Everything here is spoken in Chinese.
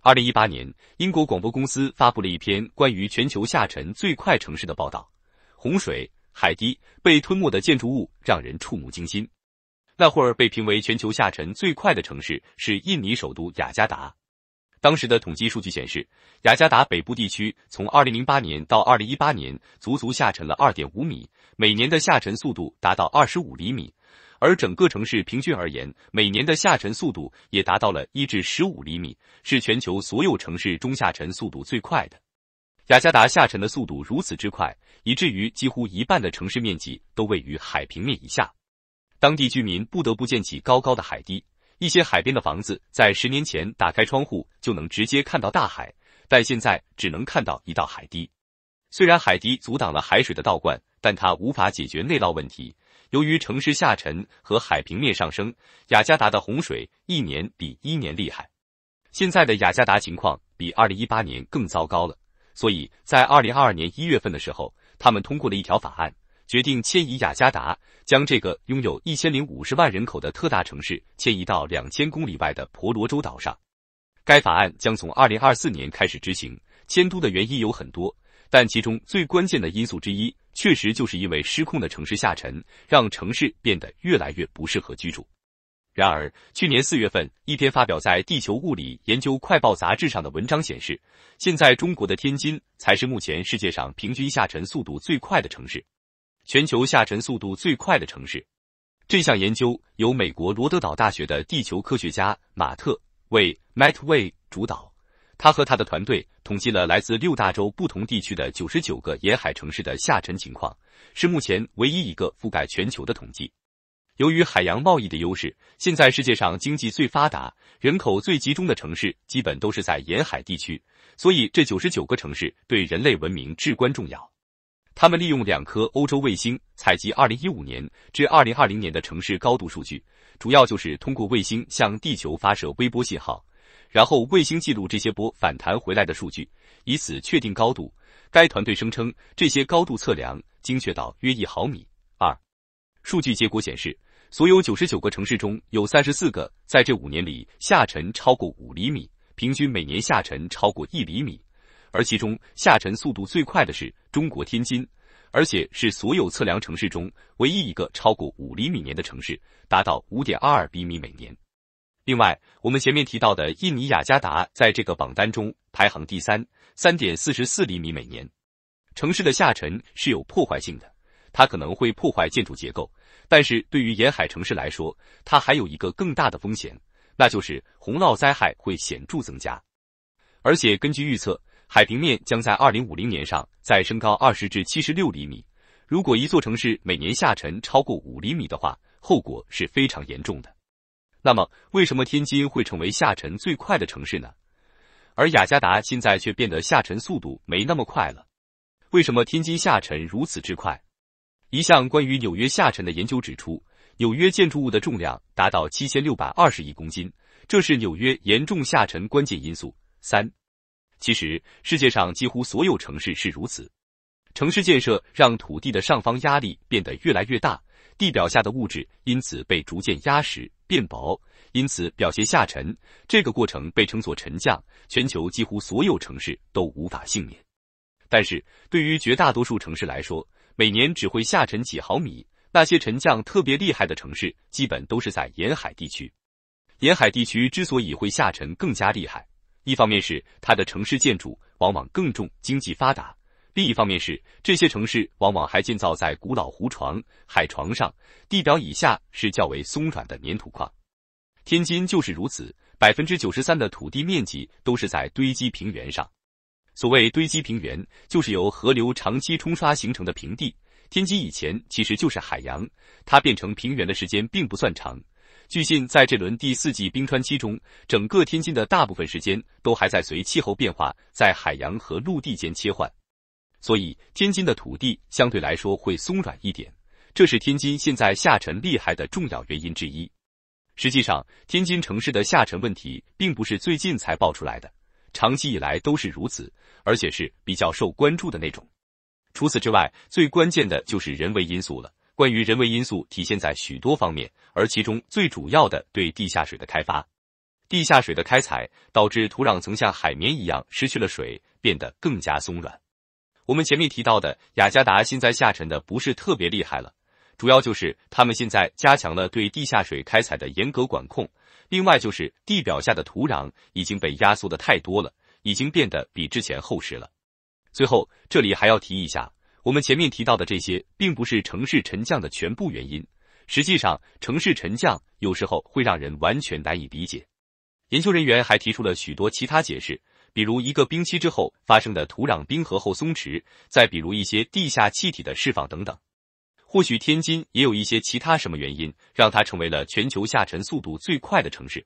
二零一八年，英国广播公司发布了一篇关于全球下沉最快城市的报道。洪水、海堤被吞没的建筑物让人触目惊心。那会儿被评为全球下沉最快的城市是印尼首都雅加达。当时的统计数据显示，雅加达北部地区从二零零八年到二零一八年，足足下沉了二点五米，每年的下沉速度达到二十五厘米。而整个城市平均而言，每年的下沉速度也达到了一至十五厘米，是全球所有城市中下沉速度最快的。雅加达下沉的速度如此之快，以至于几乎一半的城市面积都位于海平面以下，当地居民不得不建起高高的海堤。一些海边的房子在十年前打开窗户就能直接看到大海，但现在只能看到一道海堤。虽然海堤阻挡了海水的倒灌，但它无法解决内涝问题。由于城市下沉和海平面上升，雅加达的洪水一年比一年厉害。现在的雅加达情况比二零一八年更糟糕了，所以在二零二二年一月份的时候，他们通过了一条法案，决定迁移雅加达，将这个拥有一千零五十万人口的特大城市迁移到两千公里外的婆罗洲岛上。该法案将从二零二四年开始执行。迁都的原因有很多。但其中最关键的因素之一，确实就是因为失控的城市下沉，让城市变得越来越不适合居住。然而，去年四月份，一篇发表在《地球物理研究快报》杂志上的文章显示，现在中国的天津才是目前世界上平均下沉速度最快的城市。全球下沉速度最快的城市，这项研究由美国罗德岛大学的地球科学家马特·为 m a t t w e y 主导。他和他的团队统计了来自六大洲不同地区的九十九个沿海城市的下沉情况，是目前唯一一个覆盖全球的统计。由于海洋贸易的优势，现在世界上经济最发达、人口最集中的城市基本都是在沿海地区，所以这九十九个城市对人类文明至关重要。他们利用两颗欧洲卫星采集二零一五年至二零二零年的城市高度数据，主要就是通过卫星向地球发射微波信号。然后卫星记录这些波反弹回来的数据，以此确定高度。该团队声称这些高度测量精确到约一毫米。二，数据结果显示，所有九十九个城市中有三十四个在这五年里下沉超过五厘米，平均每年下沉超过一厘米。而其中下沉速度最快的是中国天津，而且是所有测量城市中唯一一个超过五厘米年的城市，达到五点二二厘米每年。另外，我们前面提到的印尼雅加达在这个榜单中排行第三，三点四十四厘米每年。城市的下沉是有破坏性的，它可能会破坏建筑结构。但是对于沿海城市来说，它还有一个更大的风险，那就是洪涝灾害会显著增加。而且根据预测，海平面将在二零五零年上再升高二十至七十六厘米。如果一座城市每年下沉超过五厘米的话，后果是非常严重的。那么，为什么天津会成为下沉最快的城市呢？而雅加达现在却变得下沉速度没那么快了。为什么天津下沉如此之快？一项关于纽约下沉的研究指出，纽约建筑物的重量达到七千六百二十亿公斤，这是纽约严重下沉关键因素三。其实，世界上几乎所有城市是如此。城市建设让土地的上方压力变得越来越大，地表下的物质因此被逐渐压实。变薄，因此表现下沉，这个过程被称作沉降。全球几乎所有城市都无法幸免，但是对于绝大多数城市来说，每年只会下沉几毫米。那些沉降特别厉害的城市，基本都是在沿海地区。沿海地区之所以会下沉更加厉害，一方面是它的城市建筑往往更重，经济发达。另一方面是，这些城市往往还建造在古老湖床、海床上，地表以下是较为松软的粘土矿。天津就是如此，百分之九十三的土地面积都是在堆积平原上。所谓堆积平原，就是由河流长期冲刷形成的平地。天津以前其实就是海洋，它变成平原的时间并不算长。据信，在这轮第四季冰川期中，整个天津的大部分时间都还在随气候变化在海洋和陆地间切换。所以天津的土地相对来说会松软一点，这是天津现在下沉厉害的重要原因之一。实际上，天津城市的下沉问题并不是最近才爆出来的，长期以来都是如此，而且是比较受关注的那种。除此之外，最关键的就是人为因素了。关于人为因素，体现在许多方面，而其中最主要的对地下水的开发，地下水的开采导致土壤层像海绵一样失去了水，变得更加松软。我们前面提到的雅加达现在下沉的不是特别厉害了，主要就是他们现在加强了对地下水开采的严格管控，另外就是地表下的土壤已经被压缩的太多了，已经变得比之前厚实了。最后，这里还要提一下，我们前面提到的这些并不是城市沉降的全部原因。实际上，城市沉降有时候会让人完全难以理解。研究人员还提出了许多其他解释。比如一个冰期之后发生的土壤冰河后松弛，再比如一些地下气体的释放等等，或许天津也有一些其他什么原因，让它成为了全球下沉速度最快的城市。